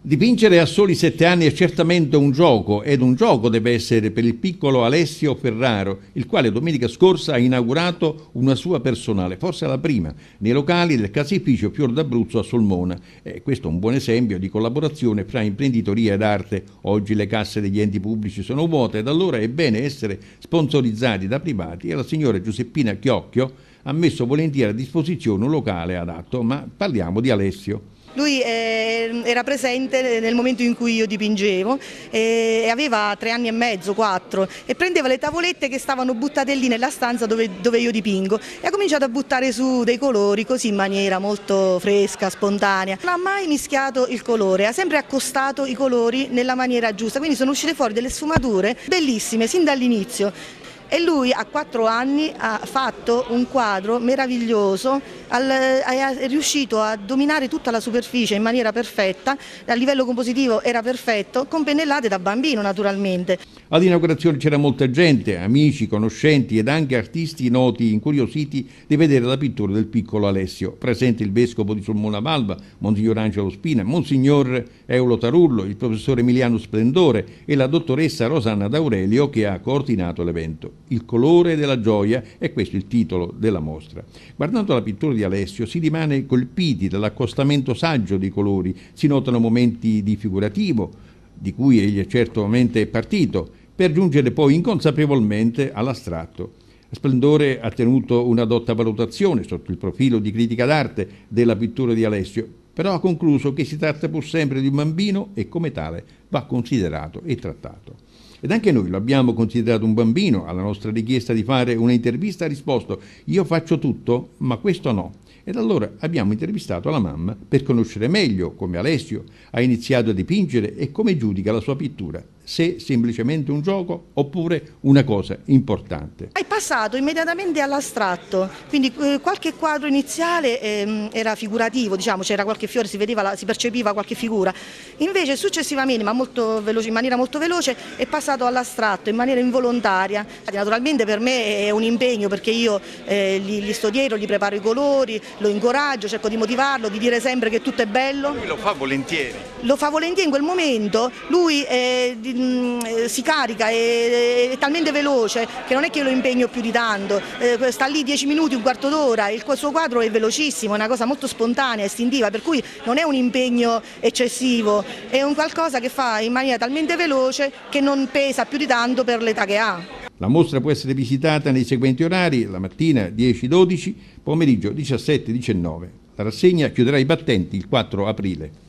Dipingere a soli sette anni è certamente un gioco, ed un gioco deve essere per il piccolo Alessio Ferraro, il quale domenica scorsa ha inaugurato una sua personale, forse la prima, nei locali del caseificio Fior d'Abruzzo a Solmona. Eh, questo è un buon esempio di collaborazione fra imprenditoria ed arte. Oggi le casse degli enti pubblici sono vuote ed allora è bene essere sponsorizzati da privati e la signora Giuseppina Chiocchio ha messo volentieri a disposizione un locale adatto, ma parliamo di Alessio. Lui eh, era presente nel momento in cui io dipingevo eh, e aveva tre anni e mezzo, quattro e prendeva le tavolette che stavano buttate lì nella stanza dove, dove io dipingo e ha cominciato a buttare su dei colori così in maniera molto fresca, spontanea. Non ha mai mischiato il colore, ha sempre accostato i colori nella maniera giusta, quindi sono uscite fuori delle sfumature bellissime sin dall'inizio e lui a quattro anni ha fatto un quadro meraviglioso, è riuscito a dominare tutta la superficie in maniera perfetta, a livello compositivo era perfetto, con pennellate da bambino naturalmente. All'inaugurazione c'era molta gente, amici, conoscenti ed anche artisti noti incuriositi di vedere la pittura del piccolo Alessio. Presente il vescovo di Sulmona Valva, Monsignor Angelo Spina, Monsignor Eulo Tarullo, il professore Emiliano Splendore e la dottoressa Rosanna D'Aurelio che ha coordinato l'evento il colore della gioia, e questo è il titolo della mostra. Guardando la pittura di Alessio si rimane colpiti dall'accostamento saggio dei colori, si notano momenti di figurativo, di cui egli è certamente partito, per giungere poi inconsapevolmente all'astratto. Splendore ha tenuto una dotta valutazione sotto il profilo di critica d'arte della pittura di Alessio, però ha concluso che si tratta pur sempre di un bambino e come tale va considerato e trattato. Ed anche noi lo abbiamo considerato un bambino, alla nostra richiesta di fare un'intervista ha risposto io faccio tutto, ma questo no. Ed allora abbiamo intervistato la mamma per conoscere meglio come Alessio ha iniziato a dipingere e come giudica la sua pittura, se semplicemente un gioco oppure una cosa importante. È passato immediatamente all'astratto, quindi eh, qualche quadro iniziale ehm, era figurativo, diciamo, c'era qualche fiore, si, vedeva si percepiva qualche figura, invece successivamente, ma veloce, in maniera molto veloce, è passato all'astratto in maniera involontaria. Naturalmente per me è un impegno perché io eh, li, sto dietro, gli preparo i colori, lo incoraggio, cerco di motivarlo, di dire sempre che tutto è bello. Lui lo fa volentieri. Lo fa volentieri in quel momento, lui è, eh, mm, eh, si carica, è, è, talmente veloce che non è che io lo impegno più di tanto, eh, sta lì dieci minuti, un quarto d'ora, il suo quadro è velocissimo, è una cosa molto spontanea, istintiva, per cui non è un impegno eccessivo, è un qualcosa che fa in maniera talmente veloce che non pesa più di tanto per l'età che ha. La mostra può essere visitata nei seguenti orari, la mattina 10-12, pomeriggio 17-19. La rassegna chiuderà i battenti il 4 aprile.